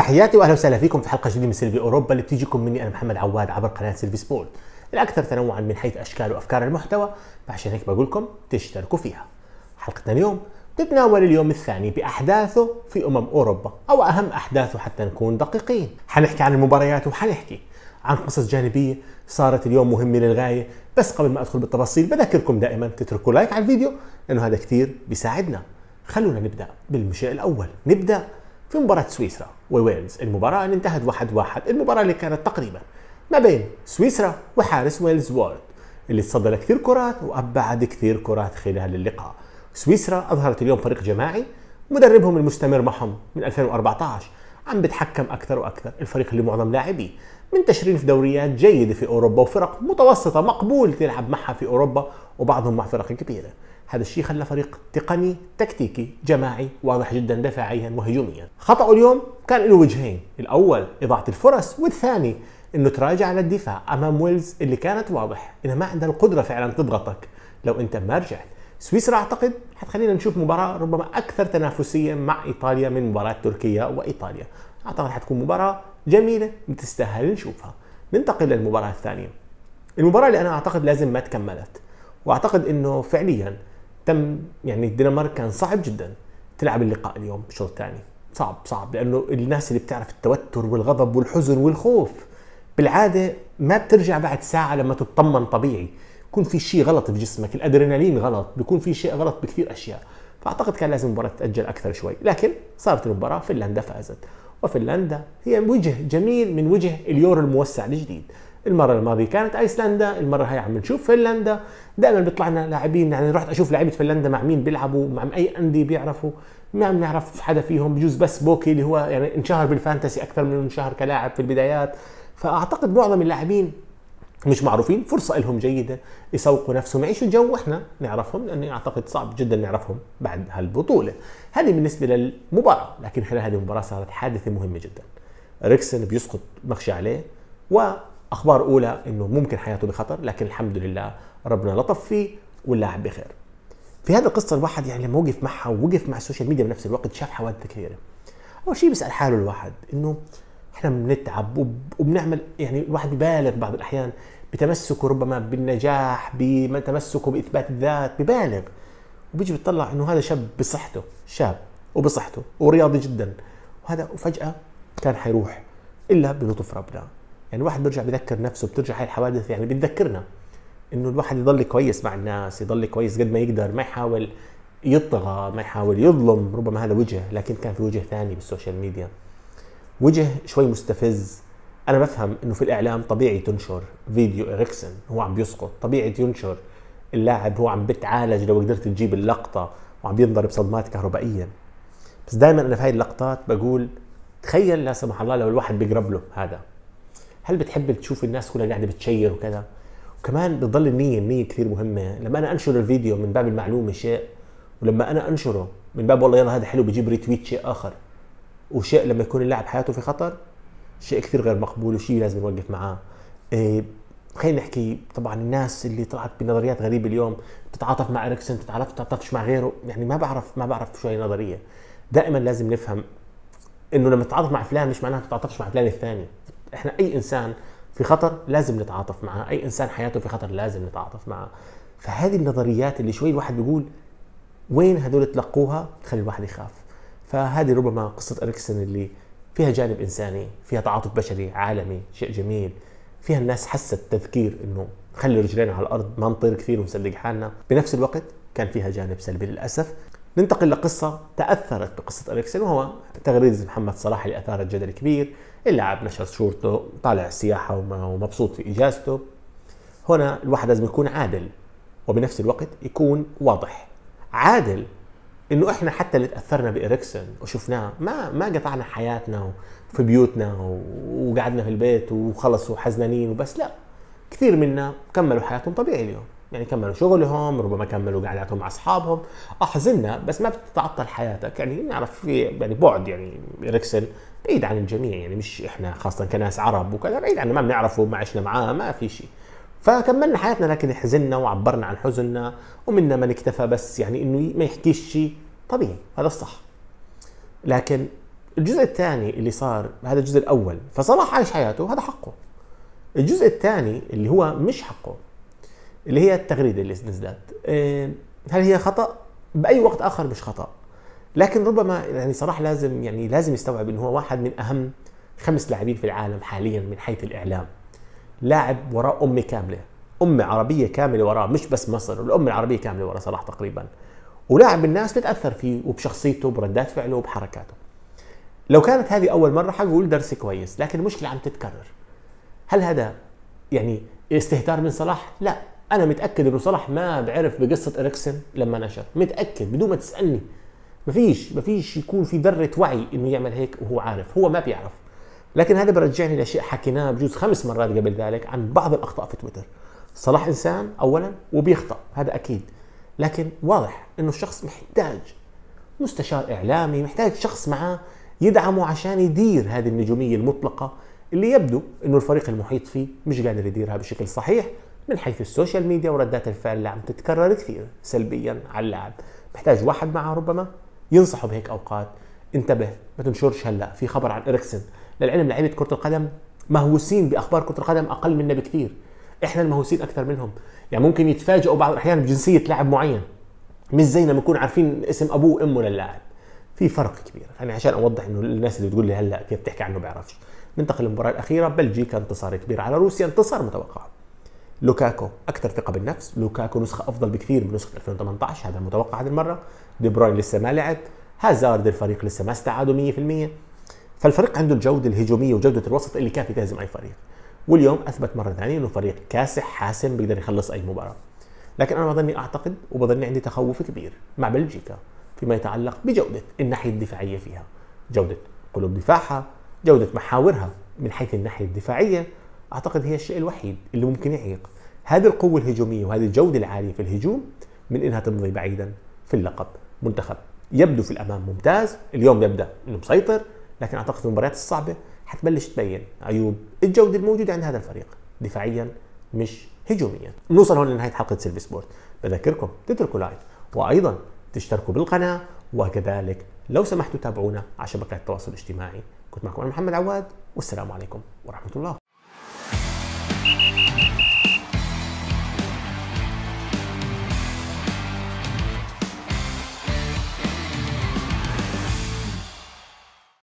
تحياتي واهلا وسهلا فيكم في حلقه جديده من سيلفي اوروبا اللي بتيجيكم مني انا محمد عواد عبر قناه سيلفي سبورت الاكثر تنوعا من حيث اشكال وافكار المحتوى فعشان هيك بقول لكم تشتركوا فيها. حلقتنا اليوم تتناول اليوم الثاني باحداثه في امم اوروبا او اهم احداثه حتى نكون دقيقين. حنحكي عن المباريات وحنحكي عن قصص جانبية صارت اليوم مهمة للغاية بس قبل ما أدخل بالتفاصيل بذكركم دائما تتركوا لايك على الفيديو لأنه هذا كثير بيساعدنا خلونا نبدأ بالمشي الأول نبدأ في مباراة سويسرا وويلز المباراة اللي انتهت واحد واحد المباراة اللي كانت تقريبا ما بين سويسرا وحارس ويلز وورد اللي استضل كثير كرات وأبعد كثير كرات خلال اللقاء سويسرا أظهرت اليوم فريق جماعي مدربهم المستمر معهم من 2014 عم بتحكم أكثر وأكثر الفريق اللي معظم لاعبيه منتشرين في دوريات جيدة في أوروبا وفرق متوسطة مقبول تلعب معها في أوروبا وبعضهم مع فرق كبيرة هذا الشيء خلى فريق تقني تكتيكي جماعي واضح جدا دفاعيا وهجوميا خطأ اليوم كان له وجهين الاول اضاعه الفرص والثاني انه تراجع على الدفاع امام ويلز اللي كانت واضح انها ما عندها القدره فعلا تضغطك لو انت ما رجعت سويسرا اعتقد حتخلينا نشوف مباراه ربما اكثر تنافسيه مع ايطاليا من مباراه تركيا وايطاليا اعتقد حتكون مباراه جميله بتستاهل نشوفها ننتقل للمباراه الثانيه المباراه اللي انا اعتقد لازم ما تكملت واعتقد انه فعليا تم يعني الدنمارك كان صعب جدا تلعب اللقاء اليوم بالشوط الثاني صعب صعب لانه الناس اللي بتعرف التوتر والغضب والحزن والخوف بالعاده ما بترجع بعد ساعه لما تطمن طبيعي بكون في شيء غلط في جسمك الادرينالين غلط بيكون في شيء غلط بكثير اشياء فاعتقد كان لازم المباراه تتاجل اكثر شوي لكن صارت المباراه فنلندا فازت وفنلندا هي وجه جميل من وجه اليورو الموسع الجديد المره الماضيه كانت ايسلندا المره هاي عم نشوف فنلندا دائما بيطلع لنا لاعبين يعني رحت اشوف لعيبه فنلندا مع مين بيلعبوا مع اي انديه بيعرفوا ما بنعرف حدا فيهم بجوز بس بوكي اللي هو يعني انشهر بالفانتسي اكثر من انشهر كلاعب في البدايات فاعتقد معظم اللاعبين مش معروفين فرصة لهم جيدة يسوقوا نفسهم يعيشوا جو واحنا نعرفهم لاني اعتقد صعب جدا نعرفهم بعد هالبطولة هذه بالنسبة للمباراة لكن خلال هذه المباراة صارت حادثة مهمة جدا ريكسن بيسقط مخشى عليه و اخبار اولى انه ممكن حياته بخطر لكن الحمد لله ربنا لطف فيه واللاعب بخير في هذه القصه الواحد يعني لما وقف معها ووقف مع السوشيال ميديا بنفس الوقت شاف حوادث كثيره اول شيء بيسال حاله الواحد انه احنا بنتعب وبنعمل يعني الواحد ببالغ بعض الاحيان بتمسكه ربما بالنجاح بتمسكه باثبات الذات ببالغ وبيجي بيطلع انه هذا شاب بصحته شاب وبصحته ورياضي جدا وهذا وفجاه كان حيروح الا بلطف ربنا يعني الواحد بيرجع بيذكر نفسه بترجع هاي الحوادث يعني بتذكرنا انه الواحد يضل كويس مع الناس يضل كويس قد ما يقدر ما يحاول يطغى ما يحاول يظلم ربما هذا وجه لكن كان في وجه ثاني بالسوشيال ميديا وجه شوي مستفز انا بفهم انه في الاعلام طبيعي تنشر فيديو اريكسن هو عم بيسقط طبيعي تنشر اللاعب هو عم بتعالج لو قدرت تجيب اللقطه وعم بينضرب صدمات كهربائيه بس دائما انا في هاي اللقطات بقول تخيل لا سمح الله لو الواحد بيقرب له هذا هل بتحب تشوف الناس كلها قاعده بتشير وكذا وكمان بتضل النيه النيه كثير مهمه لما انا انشر الفيديو من باب المعلومه شيء ولما انا انشره من باب والله يلا هذا حلو بجيب ريتويت شيء اخر وشيء لما يكون اللاعب حياته في خطر شيء كثير غير مقبول وشيء لازم نوقف معاه إيه خلينا نحكي طبعا الناس اللي طلعت بنظريات غريبه اليوم بتتعاطف مع اريكسن بتتعاطفش مع غيره يعني ما بعرف ما بعرف شو هي النظريه دائما لازم نفهم انه لما تتعاطف مع فلان مش معناها تتعاطفش مع فلان الثاني احنا اي انسان في خطر لازم نتعاطف معاه اي انسان حياته في خطر لازم نتعاطف معاه فهذه النظريات اللي شوي الواحد بيقول وين هذول تلقوها تخلي الواحد يخاف فهذه ربما قصه اريكسون اللي فيها جانب انساني فيها تعاطف بشري عالمي شيء جميل فيها الناس حست تذكير انه خلي رجلينا على الارض ما نطير كثير ونصدق حالنا بنفس الوقت كان فيها جانب سلبي للاسف ننتقل لقصة تأثرت بقصة أريكسن وهو تغريدة محمد صلاح اللي أثارت جدل كبير اللاعب نشر شورته طالع السياحة ومبسوط في إجازته هنا الواحد لازم يكون عادل وبنفس الوقت يكون واضح عادل انه احنا حتى اللي تاثرنا بإريكسن وشفناه ما ما قطعنا حياتنا في بيوتنا وقعدنا في البيت وخلص وحزنانين وبس لا كثير منا كملوا حياتهم طبيعي اليوم يعني كملوا شغلهم ربما كملوا قعداتهم مع اصحابهم احزننا بس ما بتتعطل حياتك يعني نعرف في يعني بعد يعني ريكسل بعيد عن الجميع يعني مش احنا خاصه كناس عرب وكذا بعيد عن ما بنعرفه ما عشنا معاه ما في شيء فكملنا حياتنا لكن حزننا وعبرنا عن حزننا ومنا من اكتفى بس يعني انه ما يحكيش شيء طبيعي هذا الصح لكن الجزء الثاني اللي صار هذا الجزء الاول فصلاح عايش حياته هذا حقه الجزء الثاني اللي هو مش حقه اللي هي التغريده اللي نزلت إيه، هل هي خطا باي وقت اخر مش خطا لكن ربما يعني صلاح لازم يعني لازم يستوعب انه هو واحد من اهم خمس لاعبين في العالم حاليا من حيث الاعلام لاعب وراء امه كامله امه عربيه كامله وراه مش بس مصر الامه العربيه كامله ورا صلاح تقريبا ولاعب الناس بتاثر فيه وبشخصيته بردات فعله وبحركاته لو كانت هذه اول مره حقول درس كويس لكن المشكله عم تتكرر هل هذا يعني استهتار من صلاح لا انا متاكد انه صلاح ما بعرف بقصه اريكسن لما نشر متاكد بدون ما تسالني ما فيش ما فيش يكون في ذره وعي انه يعمل هيك وهو عارف هو ما بيعرف لكن هذا برجعني لاشياء حكيناه بجوز خمس مرات قبل ذلك عن بعض الاخطاء في تويتر صلاح انسان اولا وبيخطا هذا اكيد لكن واضح انه الشخص محتاج مستشار اعلامي محتاج شخص معاه يدعمه عشان يدير هذه النجوميه المطلقه اللي يبدو انه الفريق المحيط فيه مش قادر يديرها بشكل صحيح من حيث السوشيال ميديا وردات الفعل اللي عم تتكرر كثير سلبيا على اللاعب محتاج واحد معه ربما ينصحه بهيك اوقات انتبه ما تنشرش هلا في خبر عن اريكسن للعلم لعيبه كره القدم مهووسين باخبار كره القدم اقل منا بكثير احنا المهووسين اكثر منهم يعني ممكن يتفاجئوا بعض الاحيان بجنسيه لاعب معين مش زينا بنكون عارفين اسم ابوه وامه للاعب في فرق كبير يعني عشان اوضح انه الناس اللي بتقول لي هلا كيف تحكي عنه بيعرفش ننتقل للمباراه الاخيره بلجيكا انتصار كبير على روسيا انتصار متوقع لوكاكو اكثر ثقه بالنفس لوكاكو نسخه افضل بكثير من نسخه 2018 هذا متوقع هذه المره دي بروين لسه ما لعب هازارد الفريق لسه ما استعادوا 100% فالفريق عنده الجوده الهجوميه وجوده الوسط اللي كافي تهزم اي فريق واليوم اثبت مره ثانيه انه فريق كاسح حاسم بيقدر يخلص اي مباراه لكن انا بظني اعتقد وبظني عندي تخوف كبير مع بلجيكا فيما يتعلق بجوده الناحيه الدفاعيه فيها جوده قلوب دفاعها جوده محاورها من حيث الناحيه الدفاعيه اعتقد هي الشيء الوحيد اللي ممكن يعيق هذه القوه الهجوميه وهذه الجوده العاليه في الهجوم من انها تمضي بعيدا في اللقب منتخب يبدو في الامام ممتاز اليوم يبدا انه مسيطر لكن اعتقد المباريات الصعبه حتبلش تبين عيوب الجوده الموجوده عند هذا الفريق دفاعيا مش هجوميا نوصل هون لنهايه حلقه سيلفي سبورت بذكركم تتركوا لايك وايضا تشتركوا بالقناه وكذلك لو سمحتوا تابعونا على شبكات التواصل الاجتماعي كنت معكم انا محمد عواد والسلام عليكم ورحمه الله